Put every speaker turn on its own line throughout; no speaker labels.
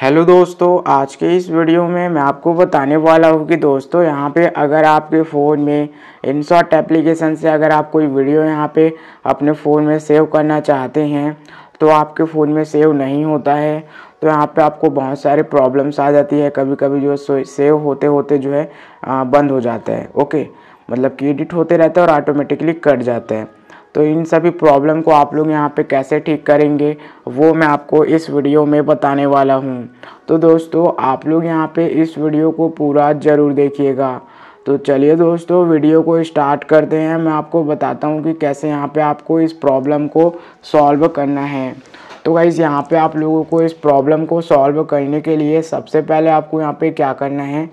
hello दोस्तों आज के इस वीडियो में मैं आपको बताने वाला हूँ कि दोस्तों यहाँ पे अगर आपके फ़ोन में शॉर्ट एप्लीकेशन से अगर आप कोई वीडियो यहाँ पे अपने फ़ोन में सेव करना चाहते हैं तो आपके फ़ोन में सेव नहीं होता है तो यहाँ पे आपको बहुत सारे प्रॉब्लम्स आ जाती है कभी कभी जो सेव होते होते जो है बंद हो जाता है ओके मतलब कि एडिट होते रहते हैं और ऑटोमेटिकली कट जाता है तो इन सभी प्रॉब्लम को आप लोग यहाँ पे कैसे ठीक करेंगे वो मैं आपको इस वीडियो में बताने वाला हूँ तो दोस्तों आप लोग यहाँ पे इस वीडियो को पूरा ज़रूर देखिएगा तो चलिए दोस्तों वीडियो को स्टार्ट करते हैं मैं आपको बताता हूँ कि कैसे यहाँ पे आपको इस प्रॉब्लम को सॉल्व करना है तो गाइज़ यहाँ पे आप लोगों को इस प्रॉब्लम को सॉल्व करने के लिए सबसे पहले आपको यहाँ पे क्या करना है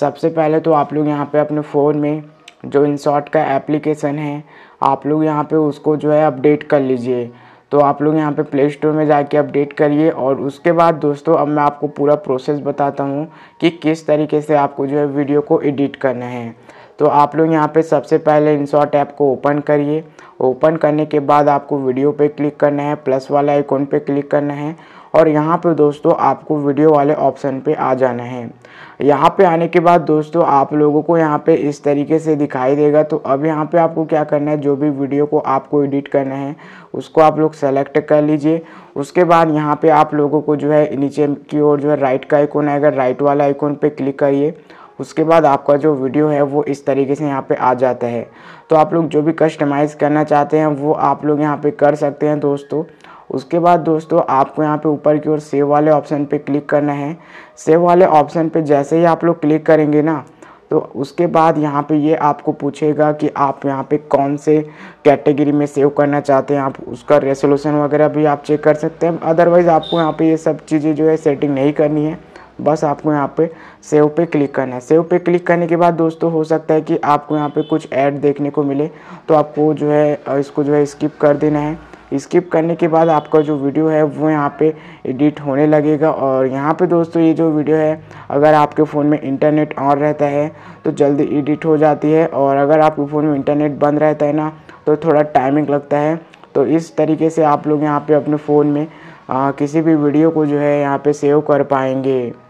सबसे पहले तो आप लोग यहाँ पे अपने फ़ोन में जो शॉर्ट का एप्लीकेशन है आप लोग यहाँ पे उसको जो है अपडेट कर लीजिए तो आप लोग यहाँ पे प्ले स्टोर में जाके अपडेट करिए और उसके बाद दोस्तों अब मैं आपको पूरा प्रोसेस बताता हूँ कि किस तरीके से आपको जो है वीडियो को एडिट करना है तो आप लोग यहाँ पे सबसे पहले इंसॉट ऐप को ओपन करिए ओपन करने के बाद आपको वीडियो पे क्लिक करना है प्लस वाले आइकॉन पे क्लिक करना है और यहाँ पे दोस्तों आपको वीडियो वाले ऑप्शन पे आ जाना है यहाँ पे आने के बाद दोस्तों आप लोगों को यहाँ पे इस तरीके से दिखाई देगा तो अब यहाँ पे आपको क्या करना है जो भी वीडियो को आपको एडिट करना है उसको आप लोग सेलेक्ट कर लीजिए उसके बाद यहाँ पे आप लोगों को जो है नीचे की ओर जो है राइट का आइकॉन आएगा राइट वाला आइकॉन पे क्लिक करिए उसके बाद आपका जो वीडियो है वो इस तरीके से यहाँ पे आ जाता है तो आप लोग जो भी कस्टमाइज़ करना चाहते हैं वो आप लोग यहाँ पे कर सकते हैं दोस्तों उसके बाद दोस्तों आपको यहाँ पे ऊपर की ओर सेव वाले ऑप्शन पे क्लिक करना है सेव वाले ऑप्शन पे जैसे ही आप लोग क्लिक करेंगे ना तो उसके बाद यहाँ पे ये आपको पूछेगा कि आप यहाँ पे कौन से कैटेगरी में सेव करना चाहते हैं आप उसका रेसोल्यूशन वगैरह भी आप चेक कर सकते हैं अदरवाइज़ आपको यहाँ पे ये सब चीज़ें जो है सेटिंग नहीं करनी है बस आपको यहाँ पे सेव पे क्लिक करना है सेव पे क्लिक करने के बाद दोस्तों हो सकता है कि आपको यहाँ पे कुछ ऐड देखने को मिले तो आपको जो है इसको जो है स्किप कर देना है स्किप करने के बाद आपका जो वीडियो है वो यहाँ पे एडिट होने लगेगा और यहाँ पे दोस्तों ये जो वीडियो है अगर आपके फ़ोन में इंटरनेट ऑन रहता है तो जल्दी एडिट हो जाती है और अगर आपके फ़ोन में इंटरनेट बंद रहता है ना तो थोड़ा टाइमिंग लगता है तो इस तरीके से आप लोग यहाँ पर अपने फ़ोन में आ, किसी भी वीडियो को जो है यहाँ पर सेव कर पाएंगे